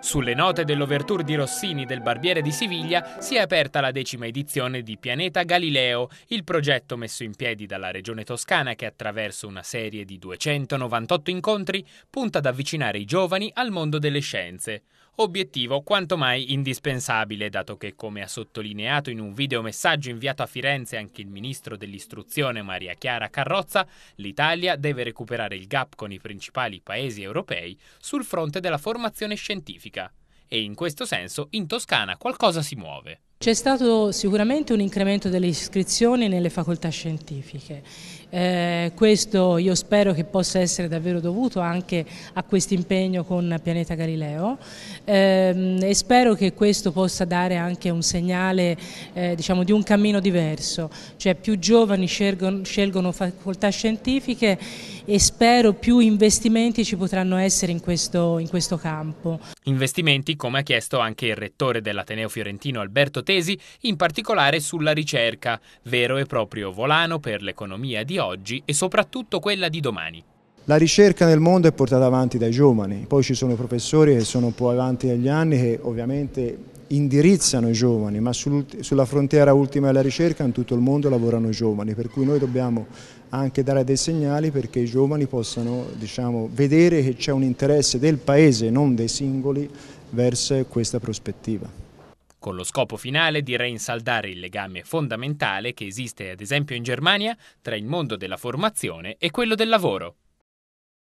Sulle note dell'overture di Rossini del Barbiere di Siviglia si è aperta la decima edizione di Pianeta Galileo, il progetto messo in piedi dalla Regione Toscana che attraverso una serie di 298 incontri punta ad avvicinare i giovani al mondo delle scienze obiettivo quanto mai indispensabile, dato che, come ha sottolineato in un videomessaggio inviato a Firenze anche il ministro dell'istruzione Maria Chiara Carrozza, l'Italia deve recuperare il gap con i principali paesi europei sul fronte della formazione scientifica. E in questo senso in Toscana qualcosa si muove. C'è stato sicuramente un incremento delle iscrizioni nelle facoltà scientifiche. Eh, questo io spero che possa essere davvero dovuto anche a questo impegno con Pianeta Galileo eh, e spero che questo possa dare anche un segnale eh, diciamo, di un cammino diverso, cioè più giovani scelgono, scelgono facoltà scientifiche e spero più investimenti ci potranno essere in questo, in questo campo. Investimenti, come ha chiesto anche il rettore dell'Ateneo fiorentino Alberto Tesi, in particolare sulla ricerca, vero e proprio volano per l'economia di oggi e soprattutto quella di domani. La ricerca nel mondo è portata avanti dai giovani, poi ci sono professori che sono un po' avanti negli anni che ovviamente indirizzano i giovani, ma sul, sulla frontiera ultima della ricerca in tutto il mondo lavorano i giovani, per cui noi dobbiamo anche dare dei segnali perché i giovani possano diciamo, vedere che c'è un interesse del Paese, non dei singoli, verso questa prospettiva con lo scopo finale di reinsaldare il legame fondamentale che esiste ad esempio in Germania tra il mondo della formazione e quello del lavoro.